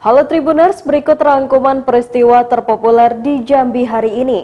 Halo Tribuners, berikut rangkuman peristiwa terpopuler di Jambi hari ini.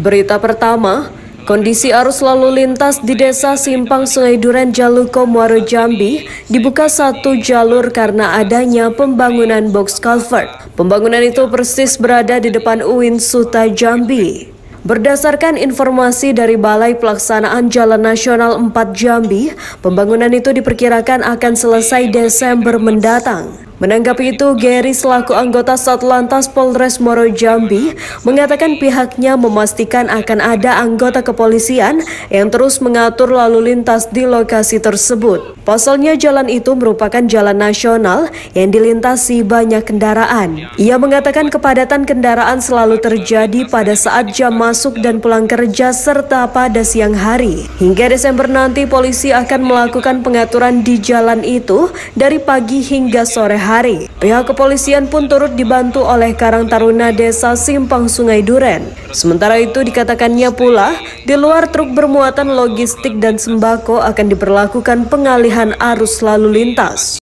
Berita pertama, kondisi arus lalu lintas di desa Simpang Sungai Duren Jaluko Muaro Jambi dibuka satu jalur karena adanya pembangunan box culvert. Pembangunan itu persis berada di depan UIN Suta Jambi. Berdasarkan informasi dari Balai Pelaksanaan Jalan Nasional 4 Jambi, pembangunan itu diperkirakan akan selesai Desember mendatang. Menanggapi itu, Gary selaku anggota Satlantas Polres Moro Jambi mengatakan pihaknya memastikan akan ada anggota kepolisian yang terus mengatur lalu lintas di lokasi tersebut. Pasalnya jalan itu merupakan jalan nasional yang dilintasi banyak kendaraan. Ia mengatakan kepadatan kendaraan selalu terjadi pada saat jam masuk dan pulang kerja serta pada siang hari. Hingga Desember nanti polisi akan melakukan pengaturan di jalan itu dari pagi hingga sore hari hari. Pihak kepolisian pun turut dibantu oleh Karang Taruna Desa Simpang Sungai Duren. Sementara itu dikatakannya pula, di luar truk bermuatan logistik dan sembako akan diperlakukan pengalihan arus lalu lintas.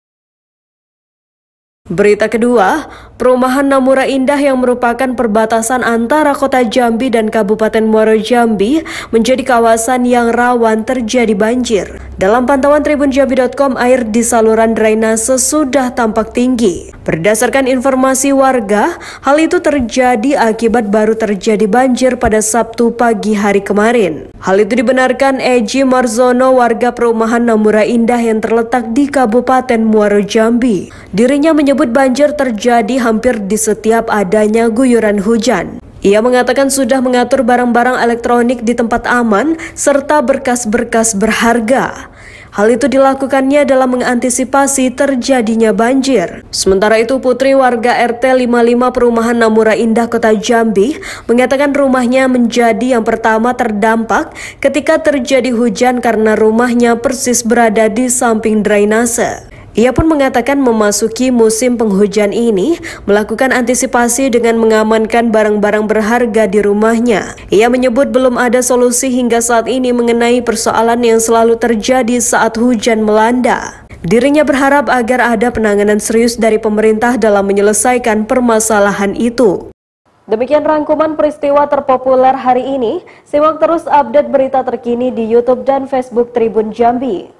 Berita kedua, perumahan Namura Indah yang merupakan perbatasan antara kota Jambi dan Kabupaten Muaro Jambi menjadi kawasan yang rawan terjadi banjir. Dalam pantauan tribunjambi.com, air di saluran drainase sudah tampak tinggi. Berdasarkan informasi warga, hal itu terjadi akibat baru terjadi banjir pada Sabtu pagi hari kemarin. Hal itu dibenarkan Eji Marzono warga perumahan Namura Indah yang terletak di Kabupaten Muaro Jambi. Dirinya menyebut banjir terjadi hampir di setiap adanya guyuran hujan. Ia mengatakan sudah mengatur barang-barang elektronik di tempat aman serta berkas-berkas berharga. Hal itu dilakukannya dalam mengantisipasi terjadinya banjir. Sementara itu putri warga RT 55 Perumahan Namura Indah Kota Jambi mengatakan rumahnya menjadi yang pertama terdampak ketika terjadi hujan karena rumahnya persis berada di samping drainase. Ia pun mengatakan memasuki musim penghujan ini melakukan antisipasi dengan mengamankan barang-barang berharga di rumahnya. Ia menyebut belum ada solusi hingga saat ini mengenai persoalan yang selalu terjadi saat hujan melanda. Dirinya berharap agar ada penanganan serius dari pemerintah dalam menyelesaikan permasalahan itu. Demikian rangkuman peristiwa terpopuler hari ini. Simak terus update berita terkini di YouTube dan Facebook Tribun Jambi.